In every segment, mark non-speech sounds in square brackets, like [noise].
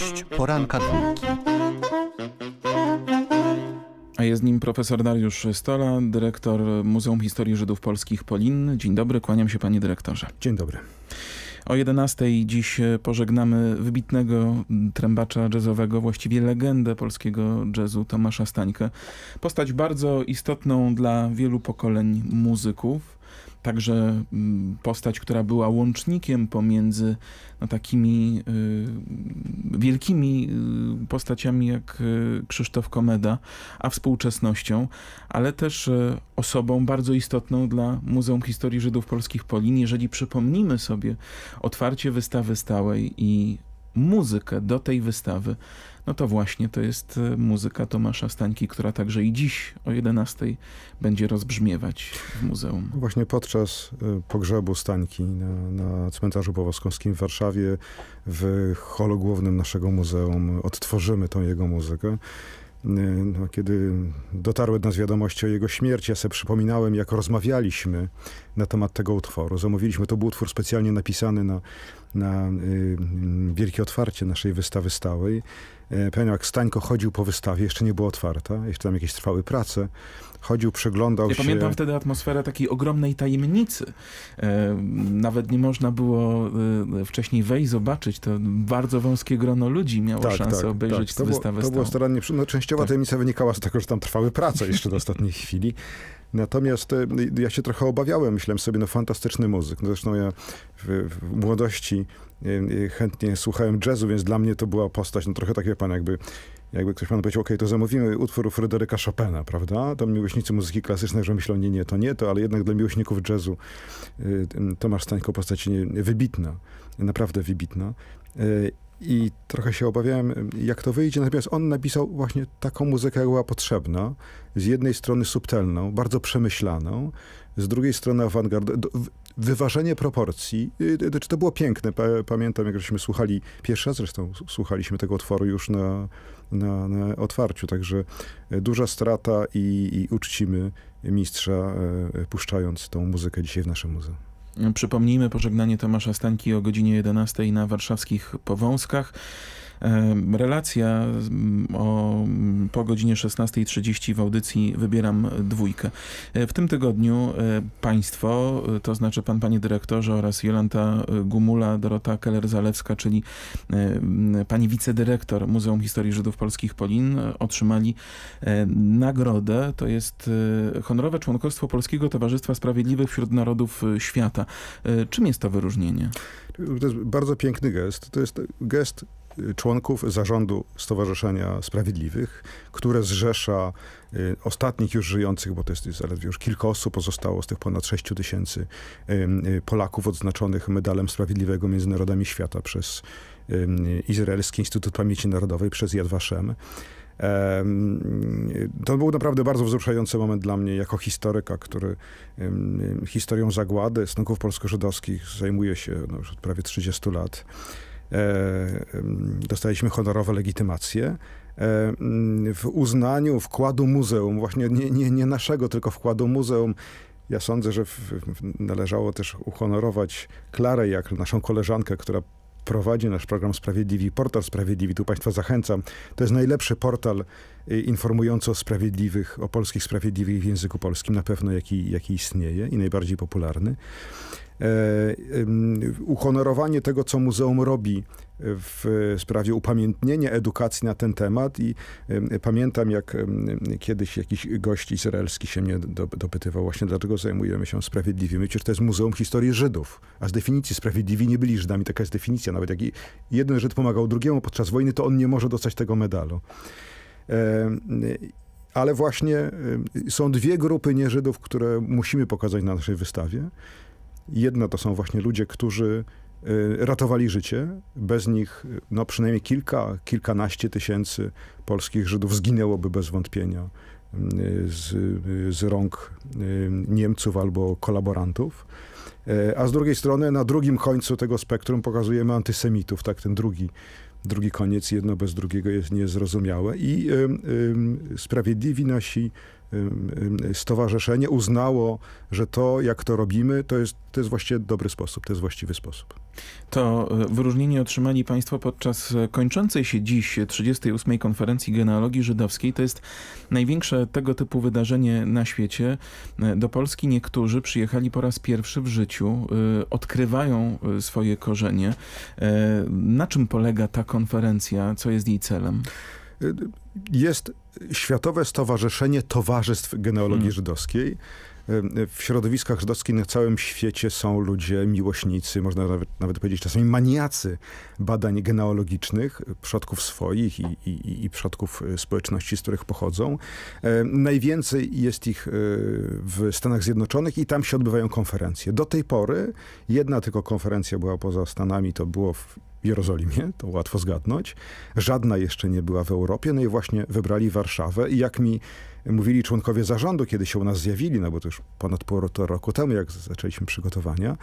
Gość poranka dwójki. A jest nim profesor Dariusz Stola, dyrektor Muzeum Historii Żydów Polskich Polin. Dzień dobry, kłaniam się panie dyrektorze. Dzień dobry. O 11 dziś pożegnamy wybitnego trębacza jazzowego, właściwie legendę polskiego jazzu, Tomasza Stańkę. Postać bardzo istotną dla wielu pokoleń muzyków także mm, postać, która była łącznikiem pomiędzy no, takimi y, wielkimi y, postaciami jak y, Krzysztof Komeda, a współczesnością, ale też y, osobą bardzo istotną dla Muzeum Historii Żydów Polskich Polin. Jeżeli przypomnimy sobie otwarcie wystawy stałej i muzykę do tej wystawy, no to właśnie to jest e, muzyka Tomasza Stańki, która także i dziś o 11 będzie rozbrzmiewać w muzeum. Właśnie podczas e, pogrzebu Stańki na, na cmentarzu Powoskomskim w Warszawie w holu głównym naszego muzeum odtworzymy tą jego muzykę. Y, no, kiedy dotarły do nas wiadomości o jego śmierci, ja sobie przypominałem, jak rozmawialiśmy na temat tego utworu. Zamówiliśmy, to był utwór specjalnie napisany na, na y, wielkie otwarcie naszej wystawy stałej jak e, Stańko chodził po wystawie, jeszcze nie była otwarta, jeszcze tam jakieś trwały prace, chodził, przeglądał ja się. pamiętam wtedy atmosferę takiej ogromnej tajemnicy. E, nawet nie można było e, wcześniej wejść, zobaczyć. To bardzo wąskie grono ludzi miało tak, szansę tak, obejrzeć tak. wystawę. to było starannie. No, częściowa tak. tajemnica wynikała z tego, że tam trwały prace jeszcze do ostatniej chwili. Natomiast e, ja się trochę obawiałem, myślałem sobie, no fantastyczny muzyk. No zresztą ja w, w młodości e, e, chętnie słuchałem jazzu, więc dla mnie to była postać, no trochę tak pan, jakby jakby ktoś panu powiedział, okej, okay, to zamówimy utwór Fryderyka Chopina, prawda? To miłośnicy muzyki klasycznej, że myślą, nie, nie, to nie to, ale jednak dla miłośników jazzu Tomasz Stańko postać wybitna, naprawdę wybitna i trochę się obawiałem, jak to wyjdzie. Natomiast on napisał właśnie taką muzykę, jak była potrzebna. Z jednej strony subtelną, bardzo przemyślaną, z drugiej strony awangardę. Wyważenie proporcji. Y, y, to było piękne. Pamiętam, jak żeśmy słuchali, pierwszy zresztą słuchaliśmy tego utworu już na, na, na otwarciu. Także y, duża strata i, i uczcimy mistrza, puszczając tą muzykę dzisiaj w naszym muzeum. Przypomnijmy pożegnanie Tomasza Stańki o godzinie 11 na warszawskich Powązkach. Relacja o, po godzinie 16.30 w audycji Wybieram Dwójkę. E, w tym tygodniu e, państwo, e, to znaczy pan, panie dyrektorze oraz Jolanta Gumula, Dorota Keller-Zalewska, czyli pani wicedyrektor Muzeum Historii Żydów Polskich Polin otrzymali nagrodę. To jest honorowe członkostwo Polskiego Towarzystwa Sprawiedliwych wśród Narodów Świata. Czym jest to wyróżnienie? To jest bardzo piękny gest. To jest gest członków zarządu Stowarzyszenia Sprawiedliwych, które zrzesza y, ostatnich już żyjących, bo to jest zaledwie już kilka osób pozostało z tych ponad 6 tysięcy y, y, Polaków odznaczonych medalem Sprawiedliwego między narodami świata przez Izraelski Instytut Pamięci Narodowej, przez Yad Vashem. To był naprawdę bardzo wzruszający moment dla mnie jako historyka, który historią zagłady stosunków polsko-żydowskich zajmuje się no, już od prawie 30 lat. E, dostaliśmy honorowe legitymacje e, w uznaniu wkładu muzeum, właśnie nie, nie, nie naszego, tylko wkładu muzeum. Ja sądzę, że należało też uhonorować Klarę, jak naszą koleżankę, która prowadzi nasz program Sprawiedliwi, portal Sprawiedliwi. Tu Państwa zachęcam. To jest najlepszy portal e, informujący o sprawiedliwych, o polskich sprawiedliwych w języku polskim, na pewno jaki, jaki istnieje i najbardziej popularny. E, uhonorowanie tego, co muzeum robi w sprawie upamiętnienia edukacji na ten temat i pamiętam, jak kiedyś jakiś gość izraelski się mnie dopytywał właśnie, dlaczego zajmujemy się Sprawiedliwymi, przecież to jest Muzeum Historii Żydów, a z definicji Sprawiedliwi nie byli Żydami, taka jest definicja, nawet jak jeden Żyd pomagał drugiemu podczas wojny, to on nie może dostać tego medalu. E, ale właśnie są dwie grupy nieżydów, które musimy pokazać na naszej wystawie. Jedna to są właśnie ludzie, którzy y, ratowali życie. Bez nich no, przynajmniej kilka, kilkanaście tysięcy polskich Żydów zginęłoby bez wątpienia y, z, z rąk y, Niemców albo kolaborantów. E, a z drugiej strony, na drugim końcu tego spektrum pokazujemy antysemitów, tak, ten drugi, drugi koniec, jedno bez drugiego jest niezrozumiałe. I y, y, sprawiedliwi nasi stowarzyszenie uznało, że to, jak to robimy, to jest, to jest właściwie dobry sposób, to jest właściwy sposób. To e, wyróżnienie otrzymali państwo podczas e, kończącej się dziś 38. konferencji genealogii żydowskiej. To jest największe tego typu wydarzenie na świecie. E, do Polski niektórzy przyjechali po raz pierwszy w życiu, odkrywają swoje korzenie. Na czym polega ta konferencja? Co jest jej celem? jest Światowe Stowarzyszenie Towarzystw Genealogii hmm. Żydowskiej. W środowiskach żydowskich na całym świecie są ludzie, miłośnicy, można nawet, nawet powiedzieć czasami maniacy badań genealogicznych, przodków swoich i, i, i przodków e, społeczności, z których pochodzą. Najwięcej jest ich e, w Stanach Zjednoczonych i tam się odbywają konferencje. Do tej pory jedna tylko konferencja była poza Stanami, to było w w Jerozolimie, to łatwo zgadnąć. Żadna jeszcze nie była w Europie, no i właśnie wybrali Warszawę. I jak mi mówili członkowie zarządu, kiedy się u nas zjawili, no bo to już ponad półtora roku temu, jak zaczęliśmy przygotowania,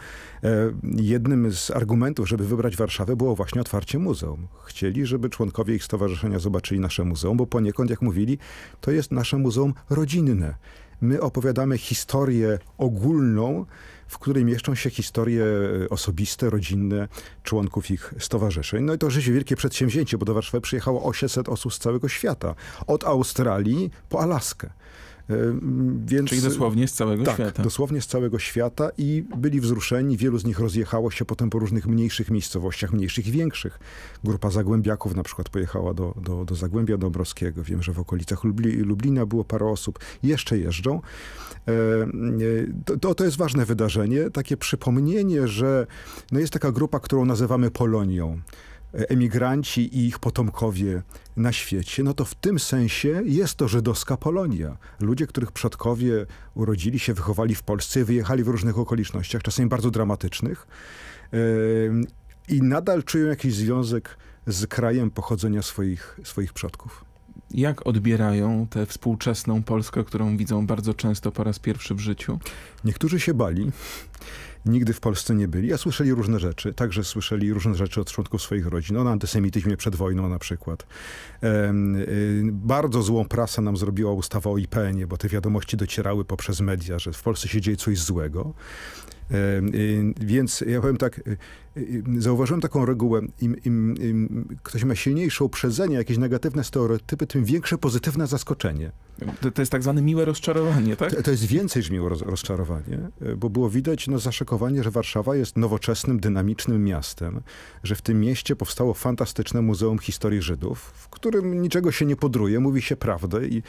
e, jednym z argumentów, żeby wybrać Warszawę, było właśnie otwarcie muzeum. Chcieli, żeby członkowie ich stowarzyszenia zobaczyli nasze muzeum, bo poniekąd, jak mówili, to jest nasze muzeum rodzinne my opowiadamy historię ogólną, w której mieszczą się historie e, osobiste, rodzinne członków ich stowarzyszeń. No i to rzeczywiście wielkie przedsięwzięcie, bo do Warszawy przyjechało 800 osób z całego świata. Od Australii po Alaskę. E, więc, Czyli dosłownie z całego tak, świata. dosłownie z całego świata i byli wzruszeni. Wielu z nich rozjechało się potem po różnych mniejszych miejscowościach, mniejszych i większych. Grupa Zagłębiaków na przykład pojechała do, do, do Zagłębia Dąbrowskiego. Wiem, że w okolicach Lubli, Lublina było parę osób. Jeszcze jeżdżą. E, e, to, to jest ważne wydarzenie, takie przypomnienie, że no jest taka grupa, którą nazywamy Polonią emigranci i ich potomkowie na świecie, no to w tym sensie jest to żydowska Polonia. Ludzie, których przodkowie urodzili się, wychowali w Polsce wyjechali w różnych okolicznościach, czasem bardzo dramatycznych i nadal czują jakiś związek z krajem pochodzenia swoich, swoich przodków. Jak odbierają tę współczesną Polskę, którą widzą bardzo często po raz pierwszy w życiu? Niektórzy się bali nigdy w Polsce nie byli, a słyszeli różne rzeczy. Także słyszeli różne rzeczy od członków swoich rodzin. O antysemityzmie przed wojną na przykład. Y, bardzo złą prasę nam zrobiła ustawa o IPN-ie, bo te wiadomości docierały poprzez media, że w Polsce się dzieje coś złego. Y, więc ja powiem tak, zauważyłem taką regułę, im, im, im ktoś ma silniejsze uprzedzenie, jakieś negatywne stereotypy, tym większe pozytywne zaskoczenie. To, to jest tak zwane miłe rozczarowanie, tak? To, to jest więcej niż miłe roz, rozczarowanie, bo było widać no, zaszokowanie, że Warszawa jest nowoczesnym, dynamicznym miastem, że w tym mieście powstało fantastyczne Muzeum Historii Żydów, w którym niczego się nie podruje, mówi się prawdę i,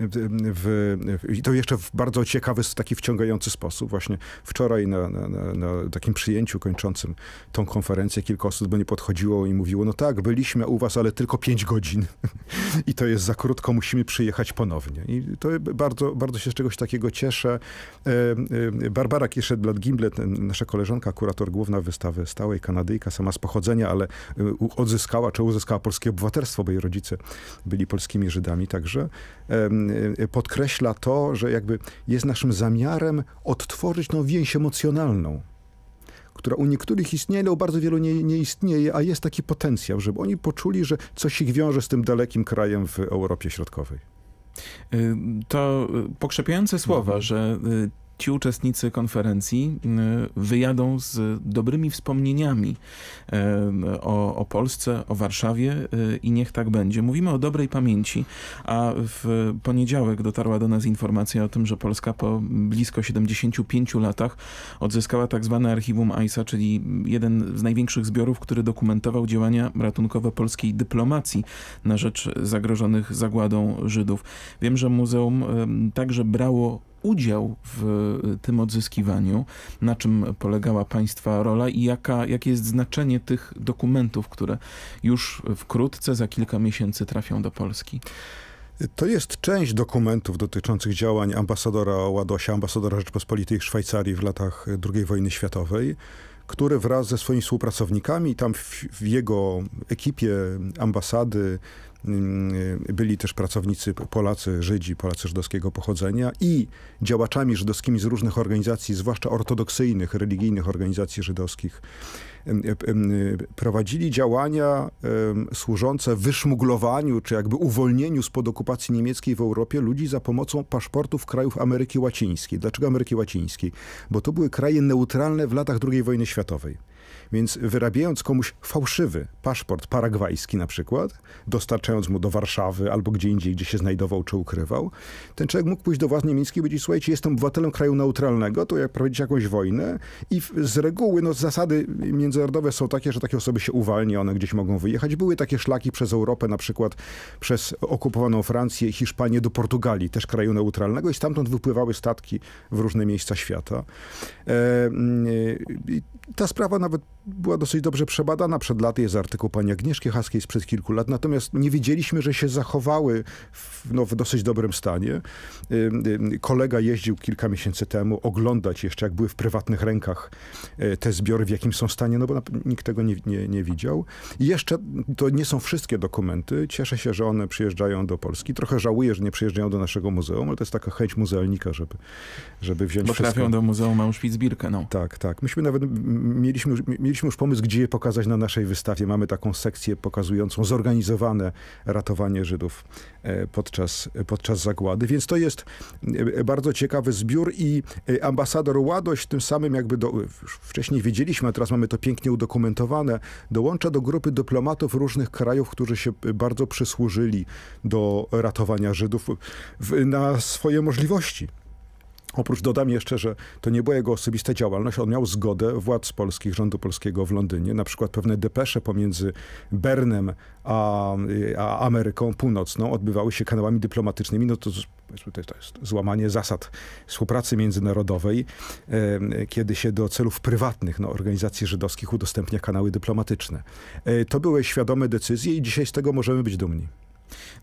w, i to jeszcze w bardzo ciekawy, taki wciągający sposób. Właśnie wczoraj na, na, na, na takim przyjęciu kończącym tą konferencję, kilka osób bo nie podchodziło i mówiło, no tak, byliśmy u was, ale tylko pięć godzin [laughs] i to jest za krótko, musimy przyjechać ponownie. I to bardzo, bardzo się z czegoś takiego cieszę. E, e, Barbara Kieszedblat-Gimblet, nasza koleżanka, kurator główna wystawy stałej, Kanadyjka, sama z pochodzenia, ale e, odzyskała, czy uzyskała polskie obywatelstwo, bo jej rodzice byli polskimi Żydami, także podkreśla to, że jakby jest naszym zamiarem odtworzyć tą więź emocjonalną która u niektórych istnieje, ale u bardzo wielu nie, nie istnieje, a jest taki potencjał, żeby oni poczuli, że coś ich wiąże z tym dalekim krajem w Europie Środkowej. Y, to y, pokrzepiające słowa, że y, ci uczestnicy konferencji y, wyjadą z dobrymi wspomnieniami y, o, o Polsce, o Warszawie y, i niech tak będzie. Mówimy o dobrej pamięci, a w poniedziałek dotarła do nas informacja o tym, że Polska po blisko 75 latach odzyskała tak zwane archiwum AISA, czyli jeden z największych zbiorów, który dokumentował działania ratunkowe polskiej dyplomacji na rzecz zagrożonych zagładą Żydów. Wiem, że muzeum także brało udział w y, tym odzyskiwaniu, na czym polegała Państwa rola i jaka, jakie jest znaczenie tych dokumentów, które już wkrótce, za kilka miesięcy trafią do Polski? To jest część dokumentów dotyczących działań ambasadora Ładosia, ambasadora Rzeczpospolitej w Szwajcarii w latach y, II wojny światowej który wraz ze swoimi współpracownikami, tam w, w jego ekipie ambasady, mm, byli też pracownicy Polacy, Żydzi, Polacy żydowskiego pochodzenia i działaczami żydowskimi z różnych organizacji, zwłaszcza ortodoksyjnych, religijnych organizacji żydowskich prowadzili działania służące wyszmuglowaniu, czy jakby uwolnieniu spod okupacji niemieckiej w Europie ludzi za pomocą paszportów krajów Ameryki Łacińskiej. Dlaczego Ameryki Łacińskiej? Bo to były kraje neutralne w latach II wojny światowej. Więc wyrabiając komuś fałszywy paszport paragwajski na przykład, dostarczając mu do Warszawy albo gdzie indziej, gdzie się znajdował czy ukrywał, ten człowiek mógł pójść do władz niemieckich i powiedzieć, słuchajcie, jestem obywatelem kraju neutralnego, to jak prowadzić jakąś wojnę i z reguły, no zasady międzynarodowe są takie, że takie osoby się uwalnia, one gdzieś mogą wyjechać. Były takie szlaki przez Europę, na przykład przez okupowaną Francję i Hiszpanię do Portugalii, też kraju neutralnego i stamtąd wypływały statki w różne miejsca świata. E, mm, e, ta sprawa nawet była dosyć dobrze przebadana przed laty, jest artykuł pani Agnieszki Haskiej sprzed kilku lat, natomiast nie wiedzieliśmy, że się zachowały w, no, w dosyć dobrym stanie. Kolega jeździł kilka miesięcy temu oglądać jeszcze, jak były w prywatnych rękach e, te zbiory, w jakim są stanie, no bo nikt tego nie, nie, nie widział. I jeszcze to nie są wszystkie dokumenty. Cieszę się, że one przyjeżdżają do Polski. Trochę żałuję, że nie przyjeżdżają do naszego muzeum, ale to jest taka chęć muzealnika, żeby, żeby wziąć bo wszystko. Bo trafią do Muzeum Auschwitz-Birkenau. No. Tak, tak. Myśmy nawet mieliśmy, mieliśmy mieliśmy już pomysł, gdzie je pokazać na naszej wystawie. Mamy taką sekcję pokazującą zorganizowane ratowanie Żydów e, podczas, e, podczas zagłady. Więc to jest e, bardzo ciekawy zbiór i ambasador Ładoś tym samym jakby do, już wcześniej wiedzieliśmy, a teraz mamy to pięknie udokumentowane, dołącza do grupy dyplomatów różnych krajów, którzy się bardzo przysłużyli do ratowania Żydów na swoje możliwości. Oprócz dodam jeszcze, że to nie była jego osobista działalność, on miał zgodę władz polskich, rządu polskiego w Londynie. Na przykład pewne depesze pomiędzy Bernem a, a Ameryką Północną odbywały się kanałami dyplomatycznymi. No to to jest złamanie zasad współpracy międzynarodowej, e, kiedy się do celów prywatnych no, organizacji żydowskich udostępnia kanały dyplomatyczne. E, to były świadome decyzje i dzisiaj z tego możemy być dumni.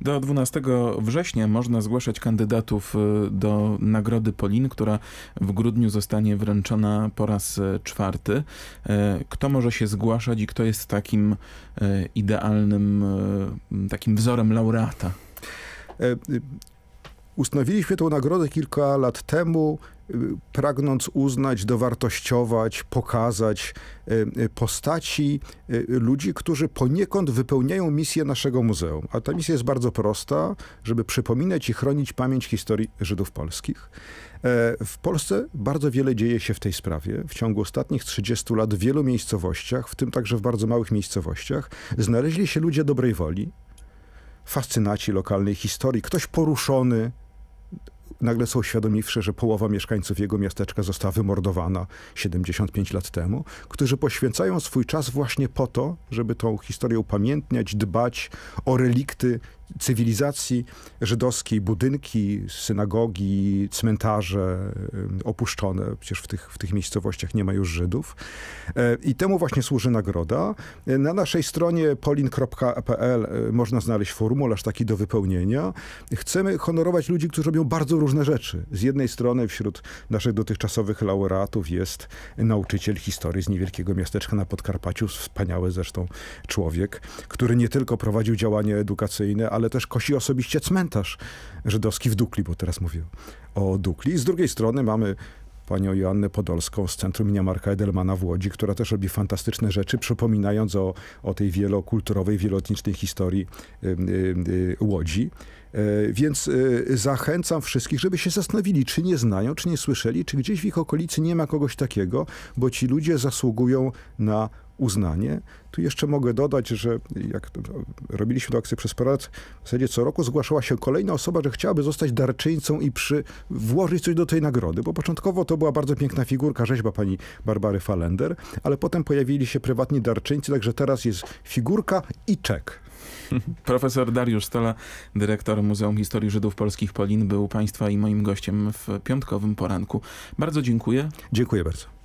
Do 12 września można zgłaszać kandydatów y, do Nagrody Polin, która w grudniu zostanie wręczona po raz y, czwarty. Y, kto może się zgłaszać i kto jest takim idealnym, takim wzorem laureata? E, ustanowiliśmy tę nagrodę kilka lat temu pragnąc uznać, dowartościować, pokazać e, e, postaci e, ludzi, którzy poniekąd wypełniają misję naszego muzeum. A ta misja jest bardzo prosta, żeby przypominać i chronić pamięć historii Żydów polskich. W Polsce bardzo wiele dzieje się w tej sprawie. W ciągu ostatnich 30 lat w wielu miejscowościach, w tym także w bardzo małych miejscowościach, znaleźli się ludzie dobrej woli, fascynaci lokalnej historii, ktoś poruszony nagle są świadomiwszy, że połowa mieszkańców jego miasteczka została wymordowana 75 lat temu, którzy poświęcają swój czas właśnie po to, żeby tą historię upamiętniać, dbać o relikty cywilizacji żydowskiej budynki, synagogi, cmentarze opuszczone, przecież w tych, w tych miejscowościach nie ma już Żydów. E, I temu właśnie służy nagroda. E, na naszej stronie polin.pl e, można znaleźć formularz taki do wypełnienia. Chcemy honorować ludzi, którzy robią bardzo różne rzeczy. Z jednej strony wśród naszych dotychczasowych laureatów jest nauczyciel historii z niewielkiego miasteczka na Podkarpaciu, wspaniały zresztą człowiek, który nie tylko prowadził działania edukacyjne, ale też kosi osobiście cmentarz żydowski w Dukli, bo teraz mówię o Dukli. z drugiej strony mamy panią Joannę Podolską z Centrum imienia Marka Edelmana w Łodzi, która też robi fantastyczne rzeczy, przypominając o, o tej wielokulturowej, wieloetnicznej historii y, y, Łodzi. E, więc e, zachęcam wszystkich, żeby się zastanowili, czy nie znają, czy nie słyszeli, czy gdzieś w ich okolicy nie ma kogoś takiego, bo ci ludzie zasługują na uznanie. Tu jeszcze mogę dodać, że jak robiliśmy tę akcję przez lat. w zasadzie co roku zgłaszała się kolejna osoba, że chciałaby zostać darczyńcą i przy, włożyć coś do tej nagrody, bo początkowo to była bardzo piękna figurka, rzeźba pani Barbary Falender, ale potem pojawili się prywatni darczyńcy, także teraz jest figurka i czek. [laughs] Profesor Dariusz Stola, dyrektor Muzeum Historii Żydów Polskich Polin, był Państwa i moim gościem w piątkowym poranku. Bardzo dziękuję. Dziękuję bardzo.